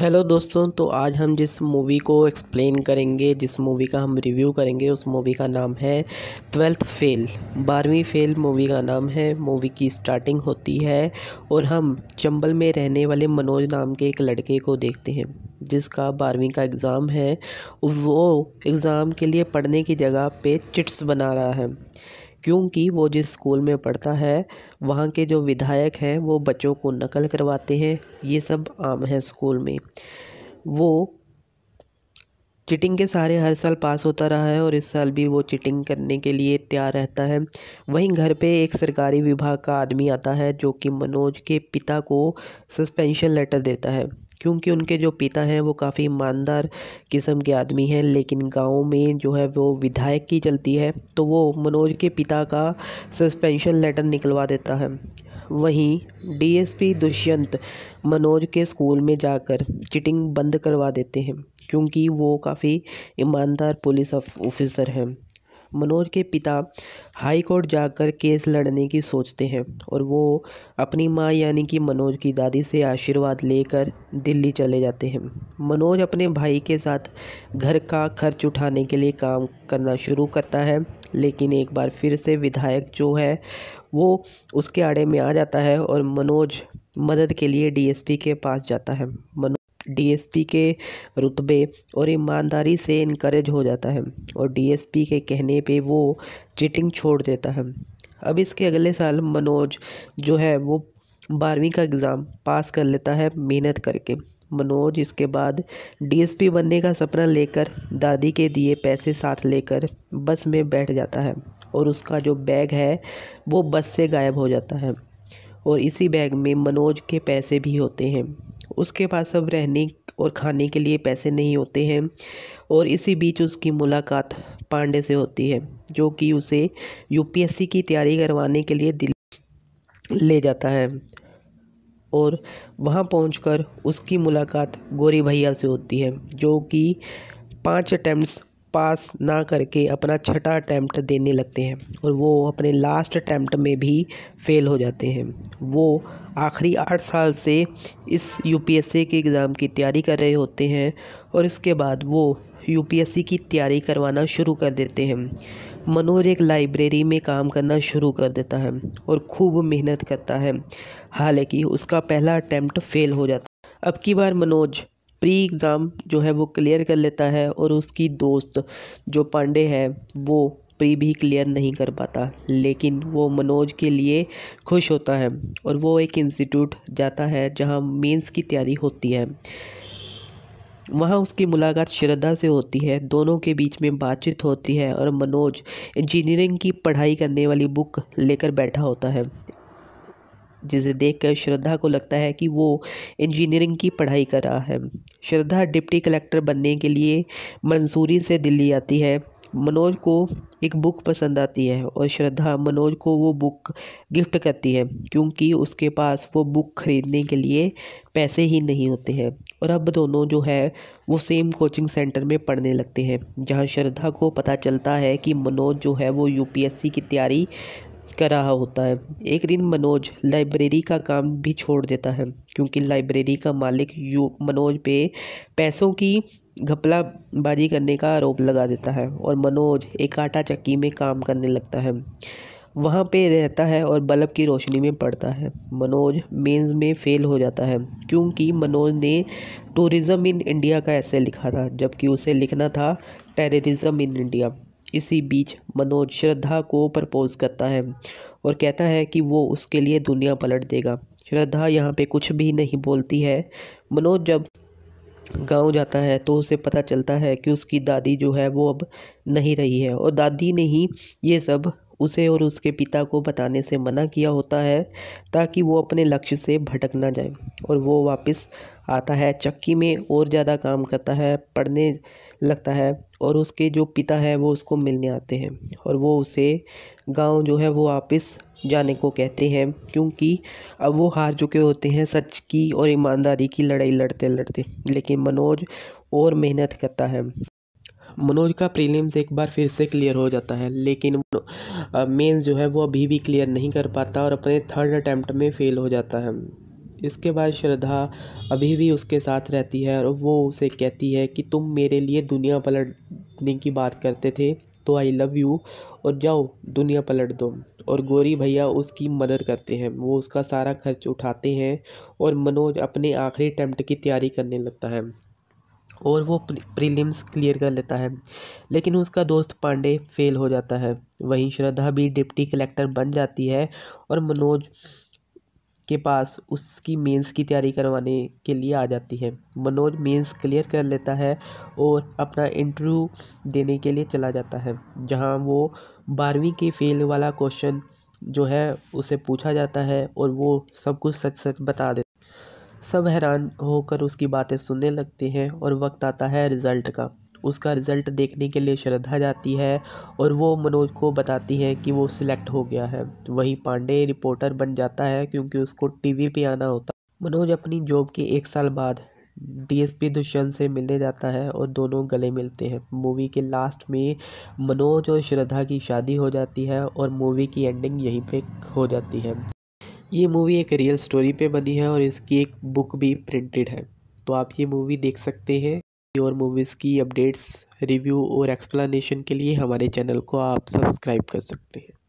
hello दोस्तों तो आज हम जिस मूवी को एक्सप्लेन करेंगे जिस मूवी का हम रिव्यू करेंगे उस मूवी का नाम है ट्वेल्थ फेल बारहवीं फेल मूवी का नाम है मूवी की स्टार्टिंग होती है और हम चंबल में रहने वाले मनोज नाम के एक लड़के को देखते हैं जिसका बारहवीं का एग्ज़ाम है वो एग्ज़ाम के लिए पढ़ने की जगह पे चिट्स बना रहा है क्योंकि वो जिस स्कूल में पढ़ता है वहाँ के जो विधायक हैं वो बच्चों को नकल करवाते हैं ये सब आम है स्कूल में वो चिटिंग के सहारे हर साल पास होता रहा है और इस साल भी वो चिटिंग करने के लिए तैयार रहता है वहीं घर पे एक सरकारी विभाग का आदमी आता है जो कि मनोज के पिता को सस्पेंशन लेटर देता है क्योंकि उनके जो पिता हैं वो काफ़ी ईमानदार किस्म के आदमी हैं लेकिन गांव में जो है वो विधायक की चलती है तो वो मनोज के पिता का सस्पेंशन लेटर निकलवा देता है वहीं डीएसपी दुष्यंत मनोज के स्कूल में जाकर चिटिंग बंद करवा देते हैं क्योंकि वो काफ़ी ईमानदार पुलिस ऑफिसर हैं मनोज के पिता हाई कोर्ट जाकर केस लड़ने की सोचते हैं और वो अपनी माँ यानी कि मनोज की दादी से आशीर्वाद लेकर दिल्ली चले जाते हैं मनोज अपने भाई के साथ घर का खर्च उठाने के लिए काम करना शुरू करता है लेकिन एक बार फिर से विधायक जो है वो उसके आड़े में आ जाता है और मनोज मदद के लिए डीएसपी के पास जाता है मनोज डीएसपी के रुतबे और ईमानदारी से इनक्रेज हो जाता है और डीएसपी के कहने पे वो चिटिंग छोड़ देता है अब इसके अगले साल मनोज जो है वो बारहवीं का एग्ज़ाम पास कर लेता है मेहनत करके मनोज इसके बाद डीएसपी बनने का सपना लेकर दादी के दिए पैसे साथ लेकर बस में बैठ जाता है और उसका जो बैग है वो बस से गायब हो जाता है और इसी बैग में मनोज के पैसे भी होते हैं उसके पास अब रहने और खाने के लिए पैसे नहीं होते हैं और इसी बीच उसकी मुलाकात पांडे से होती है जो कि उसे यूपीएससी की तैयारी करवाने के लिए दिल्ली ले जाता है और वहाँ पहुँच उसकी मुलाकात गोरी भैया से होती है जो कि पाँच अटैम्प्ट पास ना करके अपना छठा अटैम्प्ट देने लगते हैं और वो अपने लास्ट अटैम्प्ट में भी फ़ेल हो जाते हैं वो आखिरी आठ साल से इस यू के एग्ज़ाम की तैयारी कर रहे होते हैं और इसके बाद वो यू की तैयारी करवाना शुरू कर देते हैं मनोज एक लाइब्रेरी में काम करना शुरू कर देता है और खूब मेहनत करता है हालांकि उसका पहला अटैम्प्ट फ़ेल हो जाता है अब की बार मनोज प्री एग्ज़ाम जो है वो क्लियर कर लेता है और उसकी दोस्त जो पांडे है वो प्री भी क्लियर नहीं कर पाता लेकिन वो मनोज के लिए खुश होता है और वो एक इंस्टीट्यूट जाता है जहाँ मेंस की तैयारी होती है वहाँ उसकी मुलाकात श्रद्धा से होती है दोनों के बीच में बातचीत होती है और मनोज इंजीनियरिंग की पढ़ाई करने वाली बुक लेकर बैठा होता है जिसे देखकर श्रद्धा को लगता है कि वो इंजीनियरिंग की पढ़ाई कर रहा है श्रद्धा डिप्टी कलेक्टर बनने के लिए मंसूरी से दिल्ली आती है मनोज को एक बुक पसंद आती है और श्रद्धा मनोज को वो बुक गिफ्ट करती है क्योंकि उसके पास वो बुक ख़रीदने के लिए पैसे ही नहीं होते हैं और अब दोनों जो है वो सेम कोचिंग सेंटर में पढ़ने लगते हैं जहाँ श्रद्धा को पता चलता है कि मनोज जो है वो यूपीएससी की तैयारी कर रहा होता है एक दिन मनोज लाइब्रेरी का काम भी छोड़ देता है क्योंकि लाइब्रेरी का मालिक यू मनोज पे पैसों की घपलाबाजी करने का आरोप लगा देता है और मनोज एक आटा चक्की में काम करने लगता है वहाँ पे रहता है और बल्ब की रोशनी में पड़ता है मनोज मेंस में फ़ेल हो जाता है क्योंकि मनोज ने टूरिज़म इन इंडिया का ऐसे लिखा था जबकि उसे लिखना था टेररिज्म इन इंडिया इसी बीच मनोज श्रद्धा को प्रपोज़ करता है और कहता है कि वो उसके लिए दुनिया पलट देगा श्रद्धा यहाँ पे कुछ भी नहीं बोलती है मनोज जब गांव जाता है तो उसे पता चलता है कि उसकी दादी जो है वो अब नहीं रही है और दादी ने ही ये सब उसे और उसके पिता को बताने से मना किया होता है ताकि वो अपने लक्ष्य से भटक ना जाए और वो वापस आता है चक्की में और ज़्यादा काम करता है पढ़ने लगता है और उसके जो पिता है वो उसको मिलने आते हैं और वो उसे गांव जो है वो वापस जाने को कहते हैं क्योंकि अब वो हार चुके होते हैं सच की और ईमानदारी की लड़ाई लड़ते लड़ते लेकिन मनोज और मेहनत करता है मनोज का प्रीलिम्स एक बार फिर से क्लियर हो जाता है लेकिन मेंस जो है वो अभी भी क्लियर नहीं कर पाता और अपने थर्ड अटैम्प्ट में फ़ेल हो जाता है इसके बाद श्रद्धा अभी भी उसके साथ रहती है और वो उसे कहती है कि तुम मेरे लिए दुनिया पलटने की बात करते थे तो आई लव यू और जाओ दुनिया पलट दो और गौरी भैया उसकी मदद करते हैं वो उसका सारा खर्च उठाते हैं और मनोज अपने आखिरी अटैम्प्ट की तैयारी करने लगता है और वो प्रीलिम्स क्लियर कर लेता है लेकिन उसका दोस्त पांडे फेल हो जाता है वहीं श्रद्धा भी डिप्टी कलेक्टर बन जाती है और मनोज के पास उसकी मेंस की तैयारी करवाने के लिए आ जाती है मनोज मेंस क्लियर कर लेता है और अपना इंटरव्यू देने के लिए चला जाता है जहां वो बारहवीं के फेल वाला क्वेश्चन जो है उसे पूछा जाता है और वो सब कुछ सच सच बता देता सब हैरान होकर उसकी बातें सुनने लगते हैं और वक्त आता है रिज़ल्ट का उसका रिज़ल्ट देखने के लिए श्रद्धा जाती है और वो मनोज को बताती है कि वो सिलेक्ट हो गया है वहीं पांडे रिपोर्टर बन जाता है क्योंकि उसको टीवी पे आना होता मनोज अपनी जॉब के एक साल बाद डीएसपी दुष्यंत से मिलने जाता है और दोनों गले मिलते हैं मूवी के लास्ट में मनोज और श्रद्धा की शादी हो जाती है और मूवी की एंडिंग यहीं पे हो जाती है ये मूवी एक रियल स्टोरी पे बनी है और इसकी एक बुक भी प्रिंटेड है तो आप ये मूवी देख सकते हैं और मूवीज़ की अपडेट्स रिव्यू और एक्सप्लेनेशन के लिए हमारे चैनल को आप सब्सक्राइब कर सकते हैं